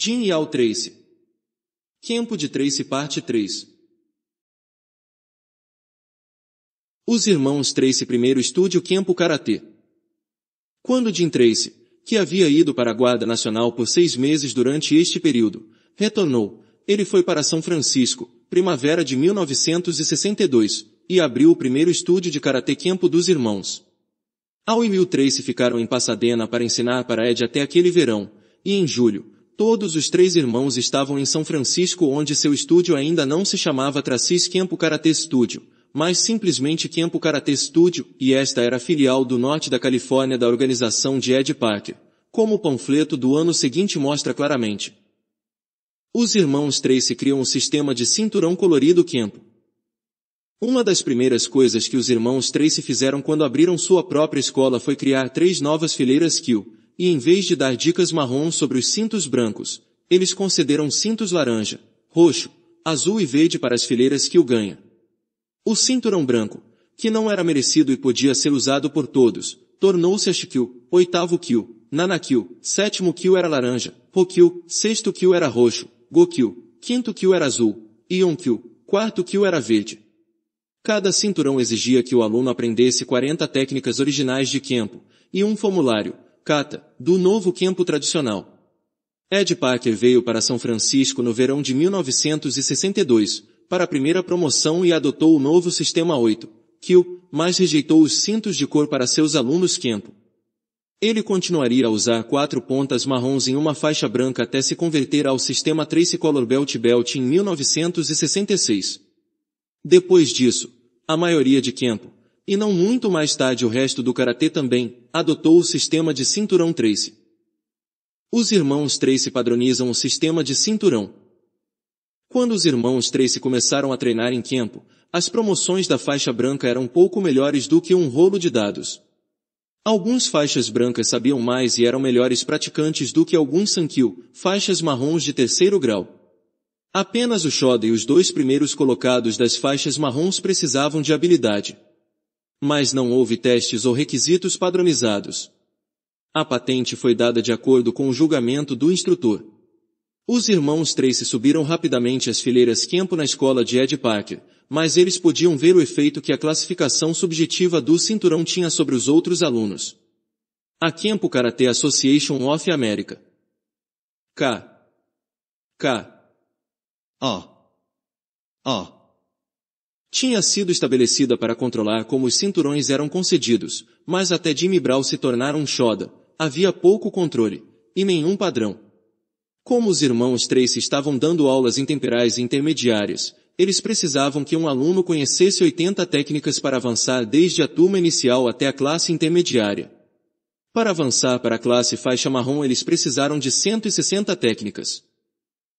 Dean e Al Tracy. Tempo de Tracy Parte 3 Os irmãos Tracy primeiro estúdio Kempo Karatê. Quando Dean Tracy, que havia ido para a Guarda Nacional por seis meses durante este período, retornou, ele foi para São Francisco, primavera de 1962, e abriu o primeiro estúdio de Karatê Kempo dos irmãos. Al e Will Tracy ficaram em Pasadena para ensinar para Ed até aquele verão, e em julho, Todos os três irmãos estavam em São Francisco onde seu estúdio ainda não se chamava Tracis Kempo Karate Studio, mas simplesmente Kempo Karate Studio, e esta era filial do norte da Califórnia da organização de Ed Parker, como o panfleto do ano seguinte mostra claramente. Os irmãos Tracy criam um sistema de cinturão colorido Kempo. Uma das primeiras coisas que os irmãos Tracy fizeram quando abriram sua própria escola foi criar três novas fileiras Kill, e em vez de dar dicas marrom sobre os cintos brancos, eles concederam cintos laranja, roxo, azul e verde para as fileiras que o ganha. O cinturão branco, que não era merecido e podia ser usado por todos, tornou-se a Shikyu, oitavo Kyu, Nanakyu, sétimo Kyu era laranja, Hokyu, sexto Kyu era roxo, Gokyu, quinto Kyu era azul, Ionkyu, quarto Kyu era verde. Cada cinturão exigia que o aluno aprendesse 40 técnicas originais de Kempo, e um formulário, Cata, do novo campo tradicional. É Ed Parker veio para São Francisco no verão de 1962, para a primeira promoção e adotou o novo Sistema 8, que o mas rejeitou os cintos de cor para seus alunos kempo. Ele continuaria a usar quatro pontas marrons em uma faixa branca até se converter ao sistema color Belt Belt em 1966. Depois disso, a maioria de kempo, e não muito mais tarde o resto do karatê também, adotou o sistema de cinturão Tracy. Os irmãos Tracy padronizam o sistema de cinturão. Quando os irmãos Tracy começaram a treinar em campo, as promoções da faixa branca eram pouco melhores do que um rolo de dados. Alguns faixas brancas sabiam mais e eram melhores praticantes do que alguns sankyu, faixas marrons de terceiro grau. Apenas o Shoda e os dois primeiros colocados das faixas marrons precisavam de habilidade mas não houve testes ou requisitos padronizados. A patente foi dada de acordo com o julgamento do instrutor. Os irmãos Tracy subiram rapidamente as fileiras Kempo na escola de Ed Parker, mas eles podiam ver o efeito que a classificação subjetiva do cinturão tinha sobre os outros alunos. A Kempo Karate Association of America. K. K. A. A tinha sido estabelecida para controlar como os cinturões eram concedidos, mas até Jimmy Brown se tornar um shoda, havia pouco controle, e nenhum padrão. Como os irmãos Tracy estavam dando aulas intemperais e intermediárias, eles precisavam que um aluno conhecesse 80 técnicas para avançar desde a turma inicial até a classe intermediária. Para avançar para a classe faixa marrom eles precisaram de 160 técnicas.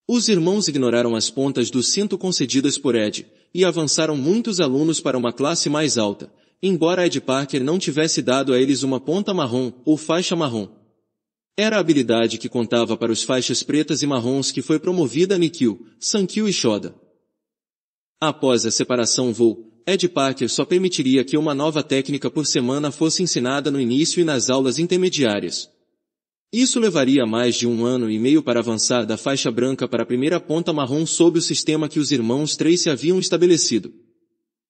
Os irmãos ignoraram as pontas do cinto concedidas por Ed, e avançaram muitos alunos para uma classe mais alta, embora Ed Parker não tivesse dado a eles uma ponta marrom ou faixa marrom. Era a habilidade que contava para os faixas pretas e marrons que foi promovida a Nikyu, Sankyu e Shoda. Após a separação voo, Ed Parker só permitiria que uma nova técnica por semana fosse ensinada no início e nas aulas intermediárias. Isso levaria mais de um ano e meio para avançar da faixa branca para a primeira ponta marrom sob o sistema que os irmãos três haviam estabelecido.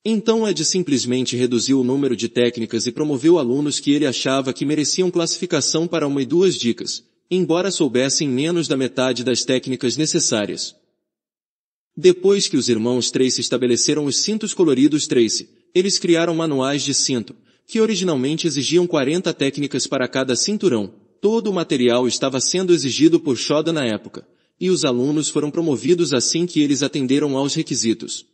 Então é Ed simplesmente reduziu o número de técnicas e promoveu alunos que ele achava que mereciam classificação para uma e duas dicas, embora soubessem menos da metade das técnicas necessárias. Depois que os irmãos Tracy estabeleceram os cintos coloridos Tracy, eles criaram manuais de cinto, que originalmente exigiam 40 técnicas para cada cinturão, Todo o material estava sendo exigido por Shoda na época, e os alunos foram promovidos assim que eles atenderam aos requisitos.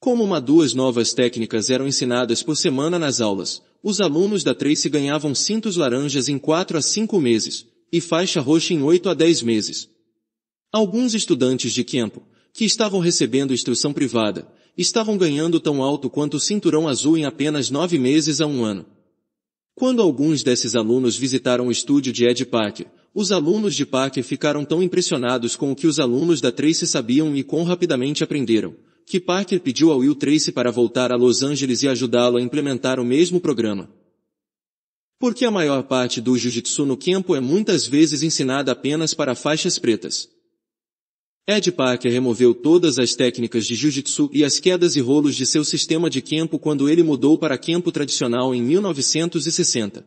Como uma duas novas técnicas eram ensinadas por semana nas aulas, os alunos da Trace ganhavam cintos laranjas em 4 a 5 meses, e faixa roxa em 8 a 10 meses. Alguns estudantes de Kempo, que estavam recebendo instrução privada, estavam ganhando tão alto quanto o cinturão azul em apenas 9 meses a um ano. Quando alguns desses alunos visitaram o estúdio de Ed Parker, os alunos de Parker ficaram tão impressionados com o que os alunos da Tracy sabiam e quão rapidamente aprenderam, que Parker pediu a Will Tracy para voltar a Los Angeles e ajudá-lo a implementar o mesmo programa. Porque a maior parte do jiu-jitsu no campo é muitas vezes ensinada apenas para faixas pretas. Ed Parker removeu todas as técnicas de jiu-jitsu e as quedas e rolos de seu sistema de kempo quando ele mudou para kempo tradicional em 1960.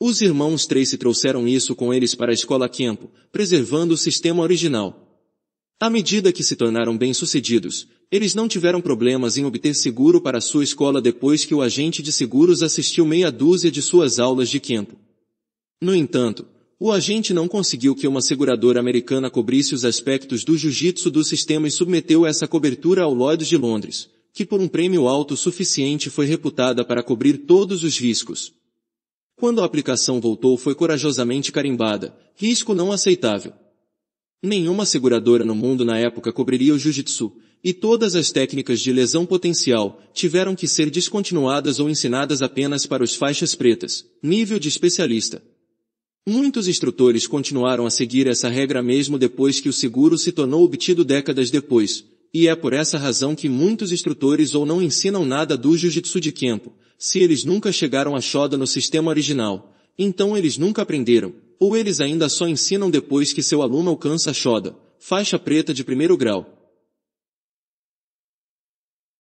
Os irmãos Tracy trouxeram isso com eles para a escola kempo, preservando o sistema original. À medida que se tornaram bem-sucedidos, eles não tiveram problemas em obter seguro para sua escola depois que o agente de seguros assistiu meia dúzia de suas aulas de kempo. No entanto, o agente não conseguiu que uma seguradora americana cobrisse os aspectos do jiu-jitsu do sistema e submeteu essa cobertura ao Lloyds de Londres, que por um prêmio alto suficiente foi reputada para cobrir todos os riscos. Quando a aplicação voltou foi corajosamente carimbada, risco não aceitável. Nenhuma seguradora no mundo na época cobriria o jiu-jitsu, e todas as técnicas de lesão potencial tiveram que ser descontinuadas ou ensinadas apenas para os faixas pretas, nível de especialista. Muitos instrutores continuaram a seguir essa regra mesmo depois que o seguro se tornou obtido décadas depois, e é por essa razão que muitos instrutores ou não ensinam nada do jiu-jitsu de Kempo, se eles nunca chegaram a Shoda no sistema original, então eles nunca aprenderam, ou eles ainda só ensinam depois que seu aluno alcança a Shoda, faixa preta de primeiro grau,